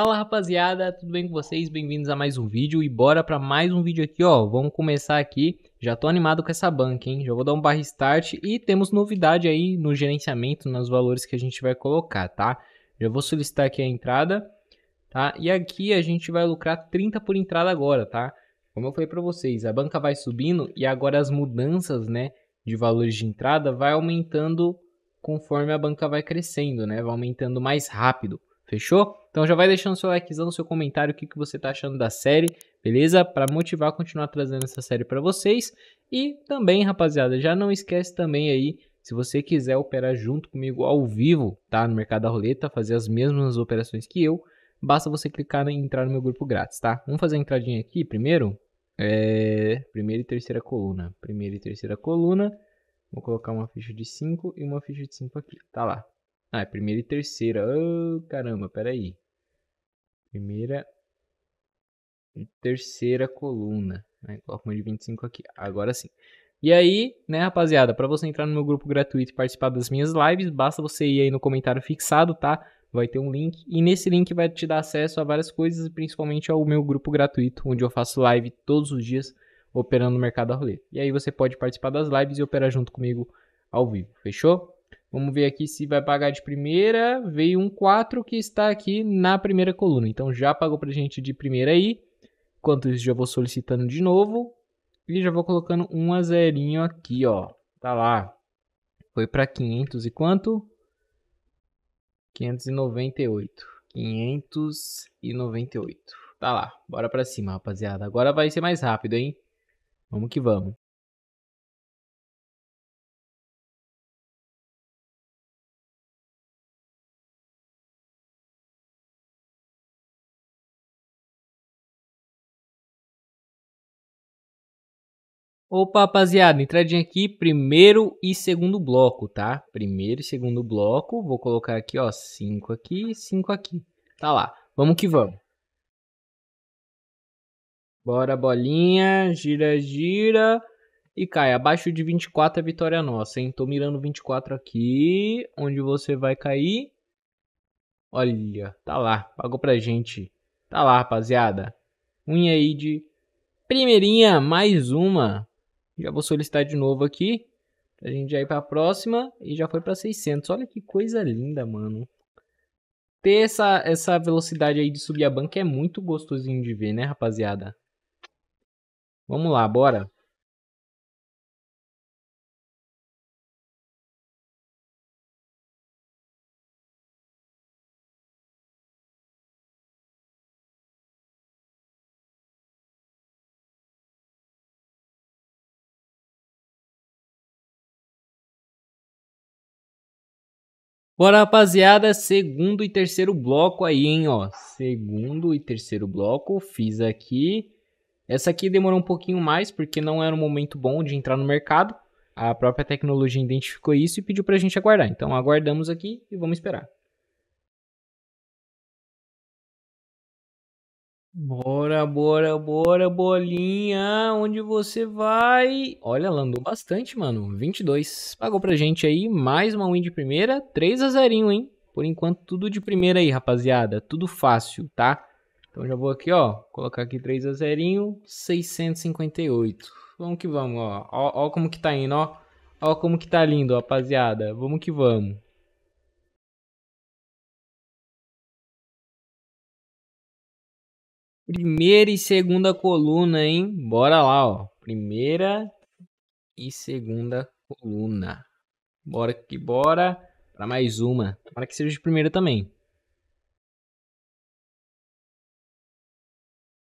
Fala rapaziada, tudo bem com vocês? Bem-vindos a mais um vídeo e bora para mais um vídeo aqui, ó. Vamos começar aqui. Já tô animado com essa banca, hein? Já vou dar um barra start e temos novidade aí no gerenciamento, nos valores que a gente vai colocar, tá? Já vou solicitar aqui a entrada, tá? E aqui a gente vai lucrar 30 por entrada agora, tá? Como eu falei para vocês, a banca vai subindo e agora as mudanças, né, de valores de entrada vai aumentando conforme a banca vai crescendo, né? Vai aumentando mais rápido. Fechou? Então já vai deixando seu likezão, seu comentário, o que, que você tá achando da série, beleza? Para motivar a continuar trazendo essa série para vocês. E também, rapaziada, já não esquece também aí, se você quiser operar junto comigo ao vivo, tá? No Mercado da Roleta, fazer as mesmas operações que eu, basta você clicar em entrar no meu grupo grátis, tá? Vamos fazer a entradinha aqui primeiro? É... Primeira e terceira coluna. Primeira e terceira coluna. Vou colocar uma ficha de 5 e uma ficha de 5 aqui. Tá lá. Ah, é primeira e terceira. Oh, caramba, peraí. Primeira e terceira coluna. Né? Coloca uma de 25 aqui. Agora sim. E aí, né, rapaziada, para você entrar no meu grupo gratuito e participar das minhas lives, basta você ir aí no comentário fixado, tá? Vai ter um link e nesse link vai te dar acesso a várias coisas, principalmente ao meu grupo gratuito, onde eu faço live todos os dias operando no mercado a rolê. E aí você pode participar das lives e operar junto comigo ao vivo, fechou? Vamos ver aqui se vai pagar de primeira. Veio um 4 que está aqui na primeira coluna. Então já pagou para a gente de primeira aí. Enquanto isso, já vou solicitando de novo. E já vou colocando um a zerinho aqui, ó. Tá lá. Foi para 500 e quanto? 598. 598. Tá lá. Bora para cima, rapaziada. Agora vai ser mais rápido, hein? Vamos que vamos. Opa, rapaziada, entradinha aqui, primeiro e segundo bloco, tá? Primeiro e segundo bloco, vou colocar aqui, ó, 5 aqui, 5 aqui. Tá lá, vamos que vamos. Bora, bolinha, gira, gira e cai. Abaixo de 24 é vitória nossa, hein? Tô mirando 24 aqui, onde você vai cair. Olha, tá lá, pagou pra gente. Tá lá, rapaziada. Unha aí de primeirinha, mais uma. Já vou solicitar de novo aqui. a gente já ir pra próxima. E já foi pra 600. Olha que coisa linda, mano. Ter essa, essa velocidade aí de subir a banca é muito gostosinho de ver, né, rapaziada? Vamos lá, bora. Bora, rapaziada, segundo e terceiro bloco aí, hein, ó. Segundo e terceiro bloco, fiz aqui. Essa aqui demorou um pouquinho mais, porque não era um momento bom de entrar no mercado. A própria tecnologia identificou isso e pediu pra gente aguardar. Então, aguardamos aqui e vamos esperar. Bora, bora, bora, bolinha. Onde você vai? Olha, ela andou bastante, mano. 22. Pagou pra gente aí. Mais uma win de primeira. 3 a 0 hein? Por enquanto, tudo de primeira aí, rapaziada. Tudo fácil, tá? Então já vou aqui, ó. Colocar aqui 3 a 0 658. Vamos que vamos, ó. ó. Ó como que tá indo, ó. Ó como que tá lindo, rapaziada. Vamos que vamos. Primeira e segunda coluna, hein? Bora lá, ó. Primeira e segunda coluna. Bora que bora para mais uma. Para que seja de primeira também.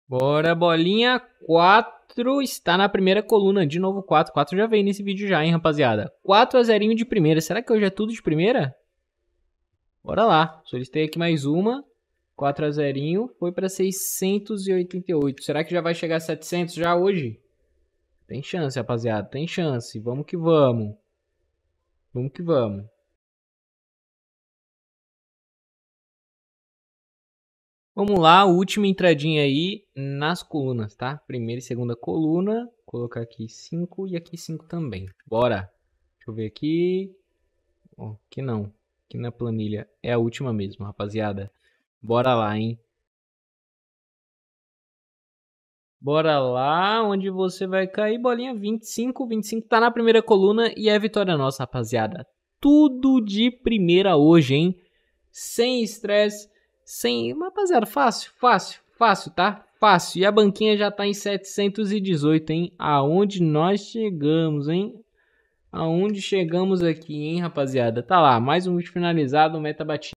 Bora, bolinha. quatro está na primeira coluna. De novo, quatro, quatro já veio nesse vídeo já, hein, rapaziada. Quatro a 0 de primeira. Será que hoje é tudo de primeira? Bora lá. Solicitei aqui mais uma. 4 a 0 foi para 688. Será que já vai chegar a 700 já hoje? Tem chance, rapaziada, tem chance. Vamos que vamos. Vamos que vamos. Vamos lá, última entradinha aí nas colunas, tá? Primeira e segunda coluna, colocar aqui 5 e aqui 5 também. Bora! Deixa eu ver aqui. Oh, aqui não, aqui na planilha é a última mesmo, rapaziada. Bora lá, hein? Bora lá, onde você vai cair, bolinha 25, 25 tá na primeira coluna e é vitória nossa, rapaziada. Tudo de primeira hoje, hein? Sem estresse, sem... Rapaziada, fácil, fácil, fácil, tá? Fácil. E a banquinha já tá em 718, hein? Aonde nós chegamos, hein? Aonde chegamos aqui, hein, rapaziada? Tá lá, mais um vídeo finalizado, meta batida.